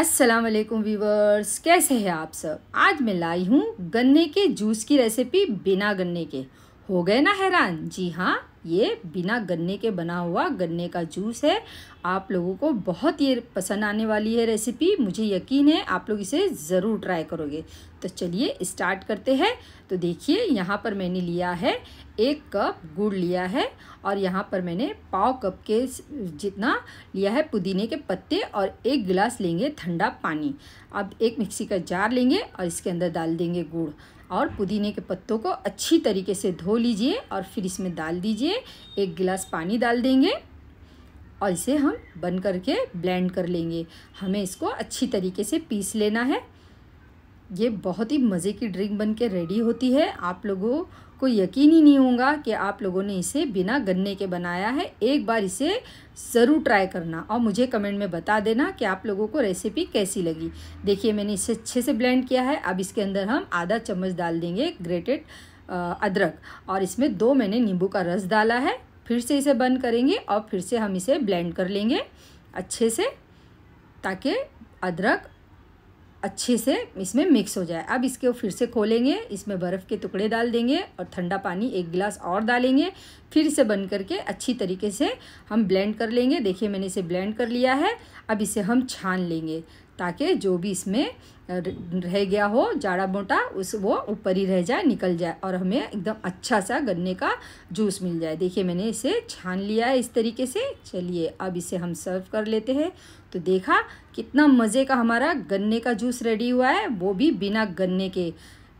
अस्सलाम वालेकुम वीवर्स कैसे हैं आप सब आज मैं लाई हूँ गन्ने के जूस की रेसिपी बिना गन्ने के हो गए ना हैरान जी हाँ ये बिना गन्ने के बना हुआ गन्ने का जूस है आप लोगों को बहुत ये पसंद आने वाली है रेसिपी मुझे यकीन है आप लोग इसे ज़रूर ट्राई करोगे तो चलिए स्टार्ट करते हैं तो देखिए यहाँ पर मैंने लिया है एक कप गुड़ लिया है और यहाँ पर मैंने पाव कप के जितना लिया है पुदीने के पत्ते और एक गिलास लेंगे ठंडा पानी अब एक मिक्सी का जार लेंगे और इसके अंदर डाल देंगे गुड़ और पुदीने के पत्तों को अच्छी तरीके से धो लीजिए और फिर इसमें डाल दीजिए एक गिलास पानी डाल देंगे और इसे हम बन करके ब्लेंड कर लेंगे हमें इसको अच्छी तरीके से पीस लेना है ये बहुत ही मज़े की ड्रिंक बन के रेडी होती है आप लोगों कोई यकीन ही नहीं होगा कि आप लोगों ने इसे बिना गन्ने के बनाया है एक बार इसे ज़रूर ट्राई करना और मुझे कमेंट में बता देना कि आप लोगों को रेसिपी कैसी लगी देखिए मैंने इसे अच्छे से ब्लेंड किया है अब इसके अंदर हम आधा चम्मच डाल देंगे ग्रेटेड अदरक और इसमें दो मैंने नींबू का रस डाला है फिर से इसे बंद करेंगे और फिर से हम इसे ब्लेंड कर लेंगे अच्छे से ताकि अदरक अच्छे से इसमें मिक्स हो जाए अब इसके फिर से खोलेंगे इसमें बर्फ़ के टुकड़े डाल देंगे और ठंडा पानी एक गिलास और डालेंगे फिर इसे बंद करके अच्छी तरीके से हम ब्लेंड कर लेंगे देखिए मैंने इसे ब्लेंड कर लिया है अब इसे हम छान लेंगे ताकि जो भी इसमें रह गया हो जाड़ा मोटा उस वो ऊपर ही रह जाए निकल जाए और हमें एकदम अच्छा सा गन्ने का जूस मिल जाए देखिए मैंने इसे छान लिया है इस तरीके से चलिए अब इसे हम सर्व कर लेते हैं तो देखा कितना मज़े का हमारा गन्ने का जूस रेडी हुआ है वो भी बिना गन्ने के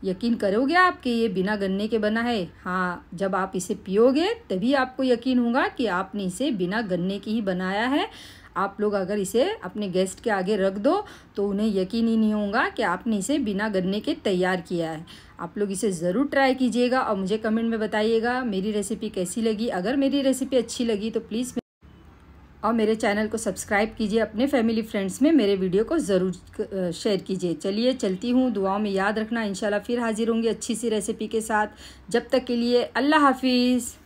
यकीन करोगे आप कि ये बिना गन्ने के बना है हाँ जब आप इसे पियोगे तभी आपको यकीन होगा कि आपने इसे बिना गन्ने के ही बनाया है आप लोग अगर इसे अपने गेस्ट के आगे रख दो तो उन्हें यकीन ही नहीं होगा कि आपने इसे बिना गन्ने के तैयार किया है आप लोग इसे ज़रूर ट्राई कीजिएगा और मुझे कमेंट में बताइएगा मेरी रेसिपी कैसी लगी अगर मेरी रेसिपी अच्छी लगी तो प्लीज़ और मेरे चैनल को सब्सक्राइब कीजिए अपने फैमिली फ्रेंड्स में मेरे वीडियो को ज़रूर शेयर कीजिए चलिए चलती हूँ दुआओं में याद रखना इंशाल्लाह फिर हाजिर होंगी अच्छी सी रेसिपी के साथ जब तक के लिए अल्लाह हाफिज़